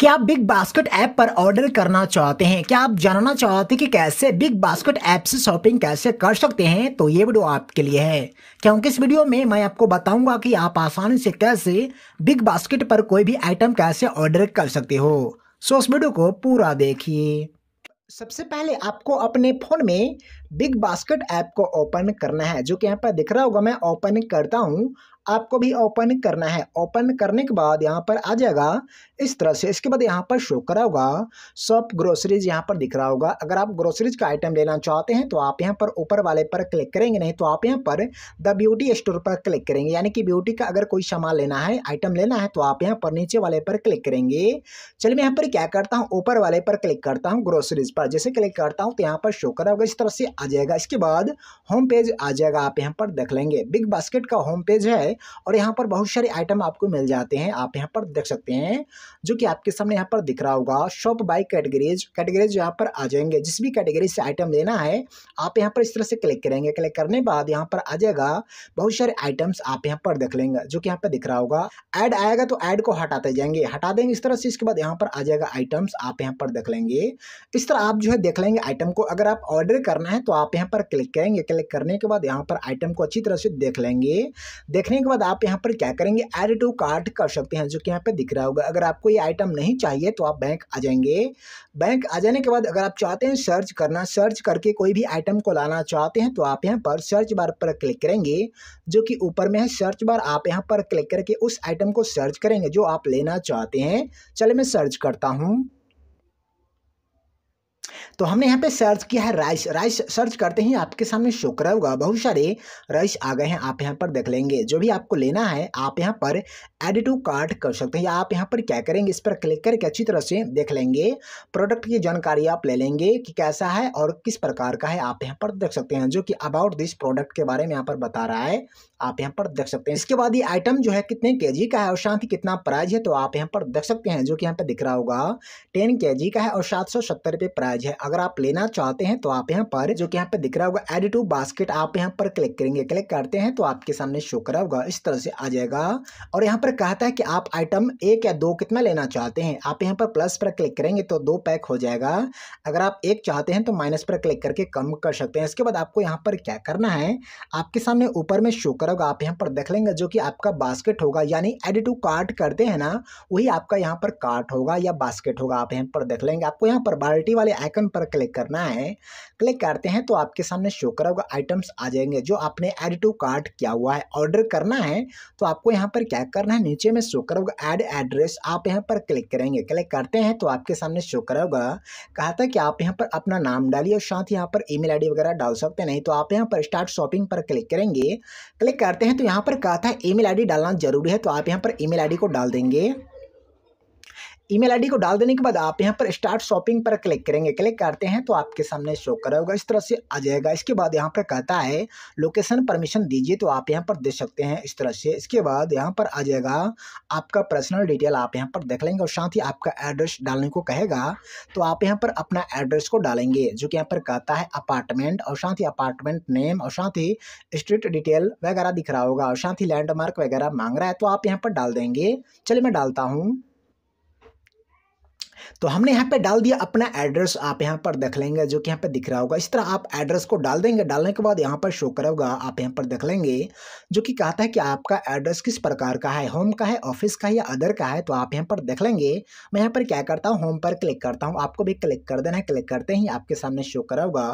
क्या आप BigBasket app पर ऑर्डर करना चाहते हैं क्या आप जानना चाहते हैं कि कैसे बिग बास्केट ऐप से शॉपिंग कैसे कर सकते हैं तो ये वीडियो आपके लिए है क्योंकि इस वीडियो में मैं आपको बताऊंगा कि आप आसानी से कैसे बिग बास्केट पर कोई भी आइटम कैसे ऑर्डर कर सकते हो सो इस वीडियो को पूरा देखिए सबसे पहले आपको अपने फ़ोन में बिग बास्केट ऐप को ओपन करना है जो कि यहाँ पर दिख रहा होगा मैं ओपन करता हूँ आपको भी ओपन करना है ओपन करने के बाद यहाँ पर आ जाएगा इस तरह से इसके बाद यहाँ पर शो करा होगा शॉप ग्रोसरीज यहाँ पर दिख रहा होगा अगर आप ग्रोसरीज का आइटम लेना चाहते हैं तो आप यहाँ पर ऊपर वाले पर क्लिक करेंगे नहीं तो आप यहाँ पर द ब्यूटी स्टोर पर क्लिक करेंगे यानी कि ब्यूटी का अगर कोई सामान लेना है आइटम लेना है तो आप यहाँ पर नीचे वाले पर क्लिक करेंगे चलिए मैं यहाँ पर क्या करता हूँ ऊपर वाले पर क्लिक करता हूँ ग्रोसरीज पर जैसे क्लिक करता हूँ तो यहाँ पर शो करा होगा इस तरह से आ जाएगा इसके बाद होम पेज आ जाएगा आप यहाँ पर देख लेंगे बिग बास्केट का होम पेज है और यहाँ पर बहुत सारे आइटम आपको मिल जाते हैं आप यहाँ पर देख सकते हैं जो कि आपके सामने यहाँ पर दिख रहा होगा शॉप बाई कैटेगरीज कैटेगरीज यहाँ पर आ जाएंगे जिस भी कैटेगरी से आइटम लेना है आप यहाँ पर इस तरह से क्लिक करेंगे क्लिक करने बाद यहाँ पर आ जाएगा बहुत सारे आइटम्स आप यहाँ पर देख लेंगे जो कि यहाँ पर दिख रहा होगा एड आएगा तो एड को हटाते जाएंगे हटा देंगे इस तरह से इसके बाद यहाँ पर आ जाएगा आइटम्स आप यहाँ पर देख लेंगे इस तरह आप जो है देख लेंगे आइटम को अगर आप ऑर्डर करना है तो आप यहाँ पर क्लिक करेंगे क्लिक करने के बाद यहाँ पर आइटम को अच्छी तरह से देख लेंगे देखने के के बाद आप यहाँ पर क्या करेंगे एड टू कार्ट कर सकते हैं जो कि यहाँ पे दिख रहा होगा अगर आपको ये आइटम नहीं चाहिए तो आप बैंक आ जाएंगे बैंक आ जाने के बाद अगर आप चाहते हैं सर्च करना सर्च करके कोई भी आइटम को लाना चाहते हैं तो आप यहाँ पर सर्च बार पर क्लिक करेंगे जो कि ऊपर में है सर्च बार आप यहाँ पर क्लिक करके उस आइटम को सर्च करेंगे जो आप लेना चाहते हैं चले मैं सर्च करता हूँ तो हमने यहाँ पे सर्च किया है राइस राइस सर्च करते ही आपके सामने शो करा होगा बहुत सारे राइस आ गए हैं आप यहाँ पर देख लेंगे जो भी आपको लेना है आप यहाँ पर एड टू कार्ट कर सकते हैं या आप यहाँ पर क्या करेंगे इस पर क्लिक करके अच्छी तरह से देख लेंगे प्रोडक्ट की जानकारी आप ले लेंगे कि कैसा है और किस प्रकार का है आप यहाँ पर देख सकते हैं जो कि अबाउट दिस प्रोडक्ट के बारे में यहाँ पर बता रहा है आप यहाँ पर देख सकते हैं इसके बाद ये आइटम जो है कितने के का है और साथ ही कितना प्राइज है तो आप यहाँ पर देख सकते हैं जो कि यहाँ पर दिख रहा होगा टेन के का है और सात सौ प्राइज है है अगर आप लेना चाहते हैं तो आप यहाँ पर जो कि यहाँ पे दिख रहा होगा एड टू बास्केट आप यहाँ पर क्लिक करेंगे क्लिक करते हैं तो आपके सामने शो करा होगा इस तरह से आ जाएगा और यहाँ पर कहता है कि आप आइटम एक या दो कितना लेना चाहते हैं आप यहाँ पर प्लस पर क्लिक करेंगे तो दो पैक हो जाएगा अगर आप एक चाहते हैं तो माइनस पर क्लिक करके कम कर सकते हैं इसके बाद आपको यहाँ पर क्या करना है आपके सामने ऊपर में शो करा होगा आप यहाँ पर देख लेंगे जो कि आपका बास्केट होगा यानी एड टू कार्ट करते हैं ना वही आपका यहाँ पर कार्ट होगा या बास्केट होगा आप यहाँ पर देख लेंगे आपको यहाँ पर बाल्टी वाले आइकन आइकन पर क्लिक करना है क्लिक करते हैं तो आपके सामने शो करा हुआ आइटम्स आ जाएंगे जो आपने एड टू कार्ट किया हुआ है ऑर्डर करना है तो आपको यहाँ पर क्या करना है नीचे में शो करा होगा एड एड्रेस आप यहाँ पर क्लिक करेंगे क्लिक करते हैं तो आपके सामने शो करा होगा कहा था कि आप यहाँ पर अपना नाम डालिए और साथ यहाँ पर ई मेल वगैरह डाल सकते नहीं तो आप यहाँ पर स्टार्ट शॉपिंग पर क्लिक करेंगे क्लिक करते हैं तो यहाँ पर कहा था ई मेल डालना जरूरी है तो आप यहाँ पर ई मेल को डाल देंगे ईमेल आईडी को डाल देने के बाद आप यहाँ पर स्टार्ट शॉपिंग पर क्लिक करेंगे क्लिक करते हैं तो आपके सामने शो करा होगा इस तरह से आ जाएगा इसके बाद यहाँ पर कहता है लोकेशन परमिशन दीजिए तो आप यहाँ पर दे सकते हैं इस तरह से इसके बाद यहाँ पर आ जाएगा आपका पर्सनल डिटेल आप यहाँ पर देख लेंगे और साथ ही आपका एड्रेस डालने को कहेगा तो आप यहाँ पर अपना एड्रेस को डालेंगे जो कि यहाँ पर कहता है अपार्टमेंट और साथ ही अपार्टमेंट नेम और साथ ही स्ट्रीट डिटेल वगैरह दिख रहा होगा और साथ ही लैंडमार्क वगैरह मांग रहा है तो आप यहाँ पर डाल देंगे चलिए मैं डालता हूँ तो हमने यहाँ पे डाल दिया अपना एड्रेस आप यहाँ पर देख लेंगे जो कि यहाँ पे दिख रहा होगा इस तरह आप एड्रेस को डाल देंगे डालने के बाद यहाँ पर शो करेगा आप यहाँ पर देख लेंगे जो कि कहता है कि आपका एड्रेस किस प्रकार का है होम का है ऑफिस का है या अदर का है तो आप यहाँ पर देख लेंगे मैं यहाँ पर क्या करता हूँ होम पर क्लिक करता हूँ आपको भी क्लिक कर देना है क्लिक करते ही आपके सामने शो करेगा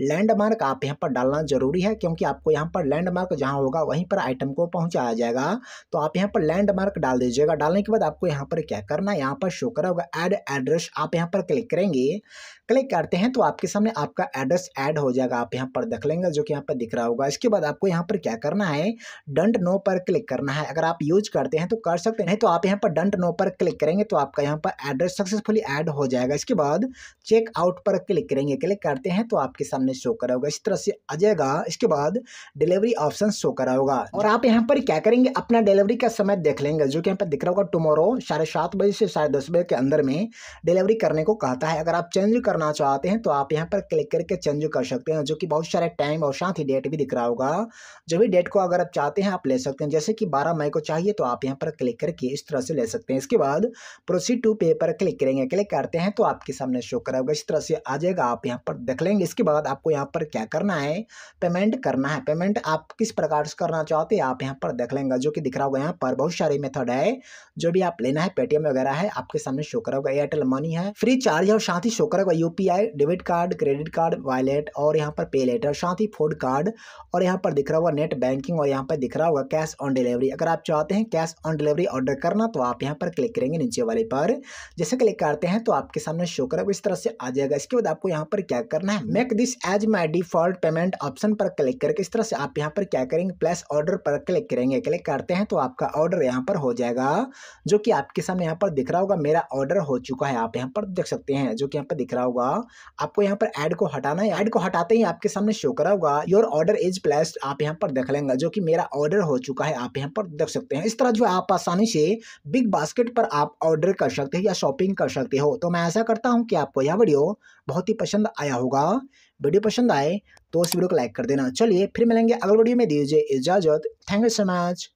लैंडमार्क आप यहाँ पर डालना जरूरी है क्योंकि आपको यहाँ पर लैंडमार्क जहाँ होगा वहीं पर आइटम को पहुँचाया जाएगा तो आप यहाँ पर लैंडमार्क डाल दीजिएगा डालने के बाद आपको यहाँ पर क्या करना है यहाँ पर शो करा होगा एड एड्रेस आप यहाँ पर क्लिक करेंगे क्लिक करते हैं तो आपके सामने आपका एड्रेस ऐड हो जाएगा आप यहाँ पर देख लेंगे जो कि यहाँ पर दिख रहा होगा इसके बाद आपको यहाँ पर क्या करना है डंट नो पर क्लिक करना है अगर आप यूज करते हैं तो कर सकते हैं तो आप यहाँ पर डंट नो पर क्लिक करेंगे तो आपका यहाँ पर एड्रेस सक्सेसफुली ऐड हो जाएगा इसके बाद चेक आउट पर क्लिक करेंगे क्लिक करते हैं तो आपके सामने शो करा होगा इस तरह से आ जाएगा इसके बाद डिलीवरी ऑप्शन शो करा होगा और आप यहाँ पर क्या करेंगे अपना डिलीवरी का समय देख लेंगे जो कि यहाँ पर दिख रहा होगा टुमोरो साढ़े बजे से साढ़े बजे के अंदर में डिलीवरी करने को कहता है अगर आप चेंज करना चाहते हैं तो आप यहाँ पर क्लिक करके चेंज कर सकते हैं जो कि बहुत सारे टाइम और साथ ही डेट भी दिख रहा होगा जो भी डेट को अगर आप चाहते हैं आप ले सकते हैं जैसे कि बारह मई को चाहिए तो आप यहाँ पर क्लिक करके इस तरह से ले सकते हैं इसके बाद प्रोसीड टू पे पर क्लिक करेंगे क्लिक करते हैं तो आपके सामने शो कराएगा इस तरह से आ जाएगा आप यहाँ पर देख लेंगे इसके बाद आपको यहाँ पर क्या करना है पेमेंट करना है पेमेंट आप किस प्रकार से करना चाहते हैं आप यहाँ पर देख लेंगे जो कि दिख रहा होगा यहाँ पर बहुत सारे मेथड है जो भी आप लेना है पेटीएम वगैरह है आपके सामने शो कराओगे एयरटेल मनी है फ्री चार्ज है और साथ ही शो करेगा UPI debit card credit card wallet और यहाँ पर पे लेटर साथ ही फूड कार्ड और यहाँ पर दिख रहा होगा नेट बैंकिंग और यहाँ पर दिख रहा होगा कैश ऑन डिलीवरी अगर आप चाहते हैं कैश ऑन डिलीवरी ऑर्डर करना तो आप यहाँ पर क्लिक करेंगे नीचे वाले पर जैसे क्लिक करते हैं तो आपके सामने शोकर इस तरह से आ जाएगा इसके बाद आपको यहाँ पर क्या करना है make this as my default payment option पर क्लिक करके इस तरह से आप यहाँ पर क्या करेंगे प्लस ऑर्डर पर क्लिक करेंगे क्लिक करते हैं तो आपका ऑर्डर यहाँ पर हो जाएगा जो कि आपके सामने यहाँ पर दिख रहा होगा मेरा ऑर्डर हो चुका चुका है यहाँ पे यहाँ पर देख सकते हैं जो कि यहाँ पे दिख रहा होगा आपको यहाँ पर ऐड को हटाना है ऐड को हटाते ही आपके सामने शो करा होगा योर ऑर्डर इज प्लेस्ड आप यहाँ पर देख लेंगे जो कि मेरा ऑर्डर हो चुका है आप यहाँ पर देख सकते हैं इस तरह जो आप आसानी से बिग बास्केट पर आप ऑर्डर कर सकते हैं या शॉपिंग कर सकते हो तो मैं ऐसा करता हूँ कि आपको यह वीडियो बहुत ही पसंद आया होगा वीडियो पसंद आए तो उस वीडियो को लाइक कर देना चलिए फिर मिलेंगे अगले वीडियो में दीजिए इजाजत थैंक यू सो मच